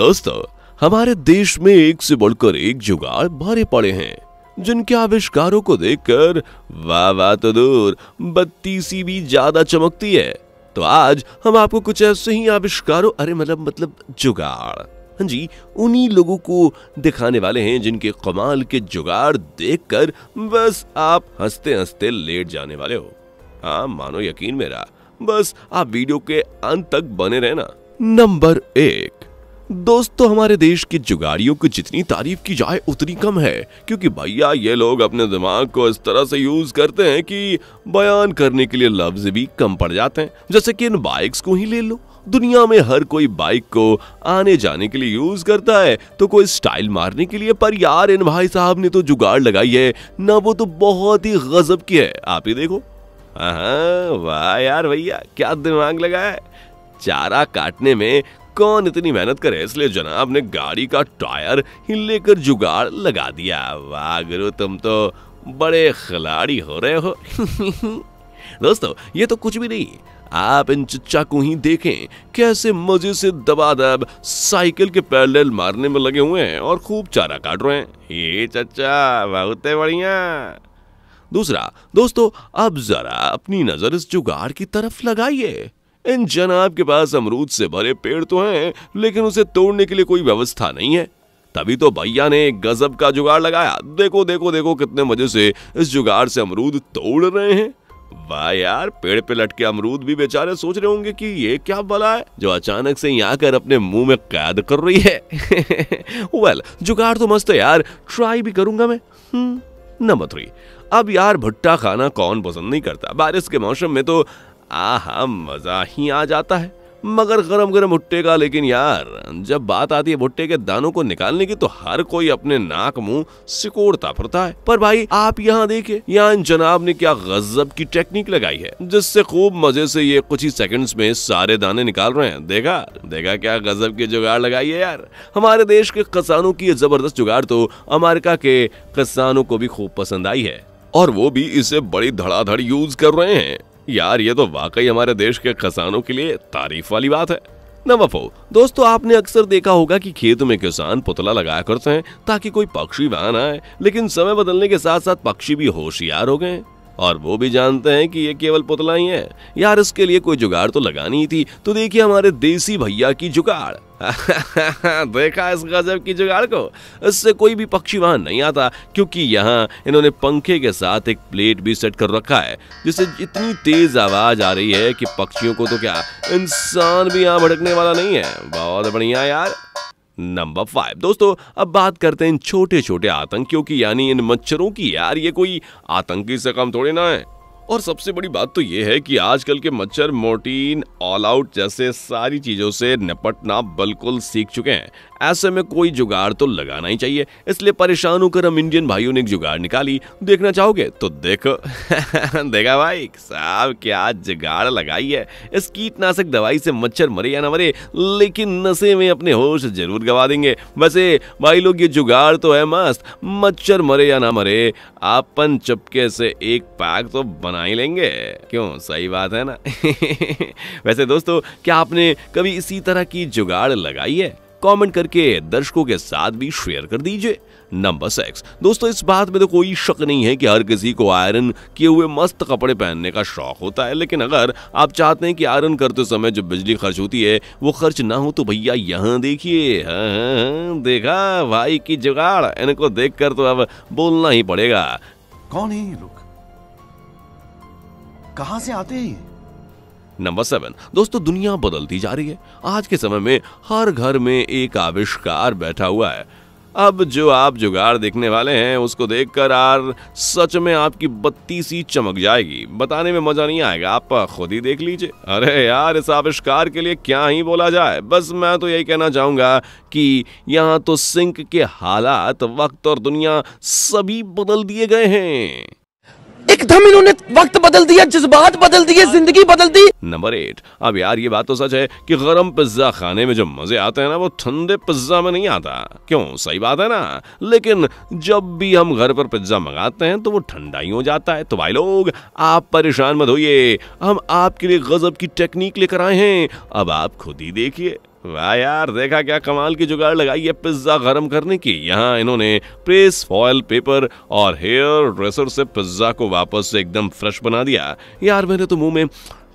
दोस्तों हमारे देश में एक से बढ़कर एक जुगाड़ भरे पड़े हैं जिनके आविष्कारों को देखकर वाह वाह तो दूर बत्ती सी भी ज्यादा चमकती है तो आज हम आपको कुछ ऐसे ही आविष्कारों अरे मतलब मतलब जुगाड़ हाँ जी उन्हीं लोगों को दिखाने वाले हैं जिनके कमाल के जुगाड़ देखकर बस आप हंसते हंसते लेट जाने वाले हो हाँ मानो यकीन मेरा बस आप वीडियो के अंत तक बने रहना नंबर एक दोस्तों तो हमारे देश के जुगाड़ियों की जितनी तारीफ की जाए उतनी कम है क्योंकि भैया ये लोग अपने दिमाग को इस तरह से यूज करते हैं कि बयान करने के लिए लफ्ज भी कम पड़ जाते हैं जैसे कि इन बाइक्स को ही ले लो दुनिया में हर कोई बाइक को आने जाने के लिए यूज करता है तो कोई स्टाइल मारने के लिए पर यार इन भाई साहब ने तो जुगाड़ लगाई है ना वो तो बहुत ही गजब की है आप ही देखो वाह यार भैया क्या दिमाग लगाया चारा काटने में कौन इतनी मेहनत करे इसलिए जनाब ने गाड़ी का टायर ही लेकर जुगाड़ लगा दिया वाह गुरु तुम तो बड़े खिलाड़ी हो रहे हो दोस्तों ये तो कुछ भी नहीं आप इन चच्चा को ही देखें कैसे मजे से दबा दब साइकिल के पैरेलल मारने में लगे हुए हैं और खूब चारा काट रहे हैं ये चच्चा बहुत बढ़िया दूसरा दोस्तों अब जरा अपनी नजर इस जुगाड़ की तरफ लगाइए इन जनाब के पास अमरूद से भरे पेड़ तो हैं लेकिन उसे तोड़ने के लिए कोई व्यवस्था नहीं है तभी तो भैया ने गजब का जुगाड़ लगाया देखो देखो देखो कितने मजे से इस जुगाड़ से अमरूद तोड़ रहे हैं वाह यार पेड़ पे लटके अमरूद भी बेचारे सोच रहे होंगे कि ये क्या बला है जो अचानक से यहाँ आकर अपने मुंह में कैद कर रही है वेल जुगाड़ तो मस्त है यार ट्राई भी करूंगा मैं हम्म, नंबर थ्री अब यार भुट्टा खाना कौन पसंद नहीं करता बारिश के मौसम में तो आहा मजा ही आ जाता है मगर गरम गरम भुट्टे का लेकिन यार जब बात आती है भुट्टे के दानों को निकालने की तो हर कोई अपने नाक मुंह सिकोड़ता फिरता है पर भाई आप यहाँ देखे यहाँ जनाब ने क्या गजब की टेक्निक लगाई है जिससे खूब मजे से ये कुछ ही सेकंड्स में सारे दाने निकाल रहे हैं देखा देखा क्या गजब की जुगाड़ लगाई है यार हमारे देश के किसानों की ये जबरदस्त जुगाड़ तो अमेरिका के किसानों को भी खूब पसंद आई है और वो भी इसे बड़ी धड़ाधड़ यूज कर रहे हैं यार ये तो वाकई हमारे देश के खसानों के लिए तारीफ वाली बात है नवफो दोस्तों आपने अक्सर देखा होगा कि खेत में किसान पुतला लगाया करते हैं ताकि कोई पक्षी वहां ना आए लेकिन समय बदलने के साथ साथ पक्षी भी होशियार हो गए और वो भी जानते हैं कि ये केवल पुतला ही है यार इसके लिए कोई जुगाड़ तो लगानी ही थी तो देखिए हमारे देसी भैया की जुगाड़ देखा इस गजब की जुगाड़ को इससे कोई भी पक्षी वहां नहीं आता क्योंकि यहाँ इन्होंने पंखे के साथ एक प्लेट भी सेट कर रखा है जिससे इतनी तेज आवाज आ रही है कि पक्षियों को तो क्या इंसान भी यहाँ भड़कने वाला नहीं है बहुत बढ़िया यार नंबर फाइव दोस्तों अब बात करते हैं इन छोटे छोटे आतंकियों की यानी इन मच्छरों की यार ये कोई आतंकी से कम थोड़ी ना है और सबसे बड़ी बात तो ये है कि आजकल के मच्छर मोटीन ऑल आउट जैसे सारी चीज़ों से निपटना बिल्कुल सीख चुके हैं ऐसे में कोई जुगाड़ तो लगाना ही चाहिए इसलिए परेशान होकर हम इंडियन भाइयों ने एक जुगाड़ निकाली देखना चाहोगे तो देखो देखा भाई साहब क्या जुगाड़ लगाई है इस कीटनाशक दवाई से मच्छर मरे या ना मरे लेकिन नशे में अपने होश जरूर गवा देंगे वैसे भाई लोग ये जुगाड़ तो है मस्त मच्छर मरे या ना मरे आपन चुपके से एक पैक तो बना बना ही लेंगे क्यों सही बात है ना वैसे दोस्तों क्या आपने कभी इसी तरह की जुगाड़ लगाई है कमेंट करके दर्शकों के साथ भी शेयर कर दीजिए नंबर सिक्स दोस्तों इस बात में तो कोई शक नहीं है कि हर किसी को आयरन किए हुए मस्त कपड़े पहनने का शौक होता है लेकिन अगर आप चाहते हैं कि आयरन करते समय जो बिजली खर्च होती है वो खर्च ना हो तो भैया यहाँ देखिए हाँ, हाँ, हाँ, देखा भाई की जुगाड़ इनको देखकर तो अब बोलना ही पड़ेगा कौन है ये लोग कहां से आते हैं नंबर सेवन दोस्तों दुनिया बदलती जा रही है आज के समय में हर घर में एक आविष्कार बैठा हुआ है अब जो आप जुगाड़ देखने वाले हैं उसको देखकर यार सच में आपकी बत्ती सी चमक जाएगी बताने में मजा नहीं आएगा आप खुद ही देख लीजिए अरे यार इस आविष्कार के लिए क्या ही बोला जाए बस मैं तो यही कहना चाहूंगा कि यहाँ तो सिंक के हालात वक्त और दुनिया सभी बदल दिए गए हैं एकदम इन्होंने वक्त बदल दिया जज्बात बदल दिए जिंदगी बदल दी नंबर एट अब यार ये बात तो सच है कि गर्म पिज्जा खाने में जो मजे आते हैं ना वो ठंडे पिज्जा में नहीं आता क्यों सही बात है ना लेकिन जब भी हम घर पर पिज्जा मंगाते हैं तो वो ठंडा ही हो जाता है तो भाई लोग आप परेशान मत होइए हम आपके लिए गजब की टेक्निक लेकर आए हैं अब आप खुद ही देखिए वाह यार देखा क्या कमाल की जुगाड़ लगाई है पिज्जा गर्म करने की यहाँ इन्होंने प्रेस फॉयल पेपर और हेयर ड्रेसर से पिज्जा को वापस से एकदम फ्रेश बना दिया यार मेरे तो मुंह में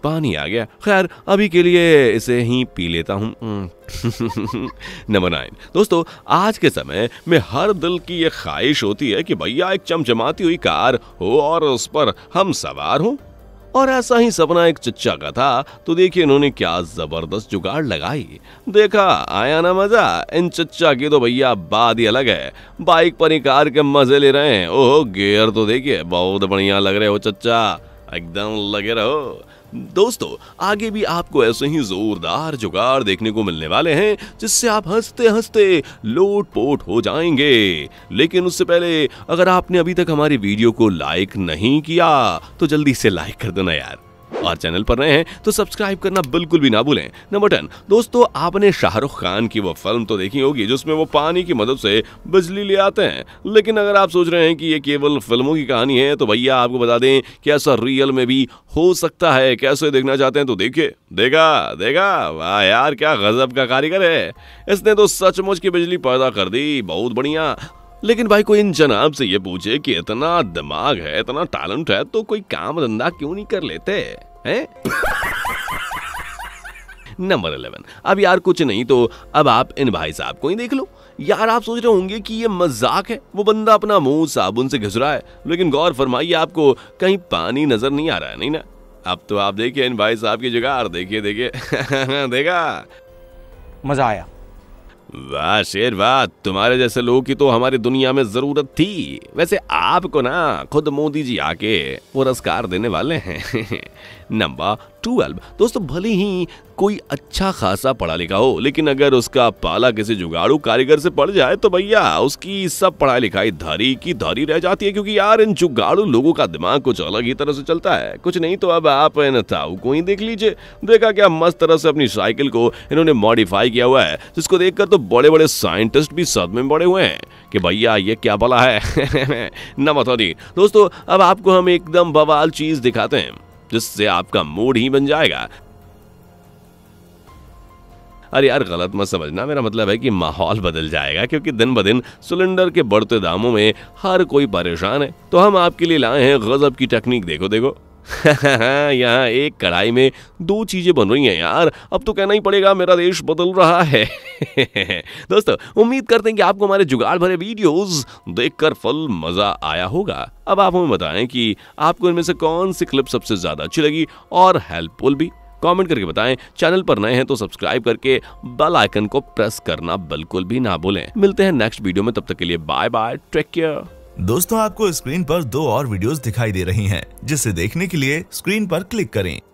पानी आ गया खैर अभी के लिए इसे ही पी लेता हूँ नंबर हम्म। नाइन दोस्तों आज के समय में हर दिल की ये ख्वाहिश होती है कि भैया एक चमचमाती हुई कार हो और उस पर हम सवार हों और ऐसा ही सपना एक चच्चा का था तो देखिए इन्होंने क्या जबरदस्त जुगाड़ लगाई देखा आया ना मजा इन चच्चा की तो भैया बात ही अलग है बाइक पर ही कार के मजे ले रहे हैं ओह गियर तो देखिए बहुत बढ़िया लग रहे हो चच्चा एकदम लगे रहो दोस्तों आगे भी आपको ऐसे ही जोरदार जुगाड़ देखने को मिलने वाले हैं जिससे आप हंसते हंसते लोट पोट हो जाएंगे लेकिन उससे पहले अगर आपने अभी तक हमारी वीडियो को लाइक नहीं किया तो जल्दी से लाइक कर देना यार और चैनल पर नए हैं तो सब्सक्राइब करना बिल्कुल भी ना भूलें नंबर टेन दोस्तों आपने शाहरुख खान की वो फिल्म तो देखी होगी जिसमें वो पानी की मदद से बिजली ले आते हैं लेकिन अगर आप सोच रहे हैं कि ये केवल फिल्मों की कहानी है तो भैया आपको बता दें कि ऐसा रियल में भी हो सकता है कैसे देखना चाहते हैं तो देखिए देखा देखा वाह यार क्या गजब का कारीगर है इसने तो सचमुच की बिजली पैदा कर दी बहुत बढ़िया लेकिन भाई कोई इन जनाब से ये पूछे कि इतना दिमाग है इतना टैलेंट है तो कोई काम धंधा क्यों नहीं कर लेते हैं नंबर इलेवन अब यार कुछ नहीं तो अब आप इन भाई साहब को ही देख लो यार आप सोच रहे होंगे कि ये मजाक है वो बंदा अपना मुंह साबुन से घिस रहा है लेकिन गौर फरमाइए आपको कहीं पानी नजर नहीं आ रहा है नहीं ना अब तो आप देखिए इन भाई साहब की जगह देखिए देखिए देखा मजा आया वाह शेर वाह तुम्हारे जैसे लोगों की तो हमारी दुनिया में जरूरत थी वैसे आपको ना खुद मोदी जी आके पुरस्कार देने वाले हैं नंबर ट्वेल्व दोस्तों भले ही कोई अच्छा खासा पढ़ा लिखा हो लेकिन अगर उसका पाला किसी जुगाड़ू कारीगर से पड़ जाए तो भैया उसकी सब पढ़ाई लिखाई धरी की धरी रह जाती है क्योंकि यार इन जुगाड़ू लोगों का दिमाग कुछ अलग ही तरह से चलता है कुछ नहीं तो अब आप इन ताऊ को ही देख लीजिए देखा क्या मस्त तरह से अपनी साइकिल को इन्होंने मॉडिफाई किया हुआ है जिसको देखकर तो बड़े बड़े साइंटिस्ट भी सदमे में बड़े हुए हैं कि भैया ये क्या बला है नमस्ते दोस्तों अब आपको हम एकदम बवाल चीज दिखाते हैं जिससे आपका मूड ही बन जाएगा अरे यार गलत मत समझना मेरा मतलब है कि माहौल बदल जाएगा क्योंकि दिन ब दिन सिलेंडर के बढ़ते दामों में हर कोई परेशान है तो हम आपके लिए लाए हैं गजब की टेक्निक देखो देखो यहाँ एक कढ़ाई में दो चीजें बन रही हैं यार अब तो कहना ही पड़ेगा मेरा देश बदल रहा है दोस्तों उम्मीद करते हैं कि आपको हमारे जुगाड़ भरे वीडियोस देखकर फुल मजा आया होगा अब आप हमें बताएं कि आपको इनमें से कौन सी क्लिप सबसे ज्यादा अच्छी लगी और हेल्पफुल भी कमेंट करके बताएं चैनल पर नए हैं तो सब्सक्राइब करके बेल आइकन को प्रेस करना बिल्कुल भी ना भूलें मिलते हैं नेक्स्ट वीडियो में तब तक के लिए बाय बाय टेक केयर दोस्तों आपको स्क्रीन पर दो और वीडियोस दिखाई दे रही हैं जिसे देखने के लिए स्क्रीन पर क्लिक करें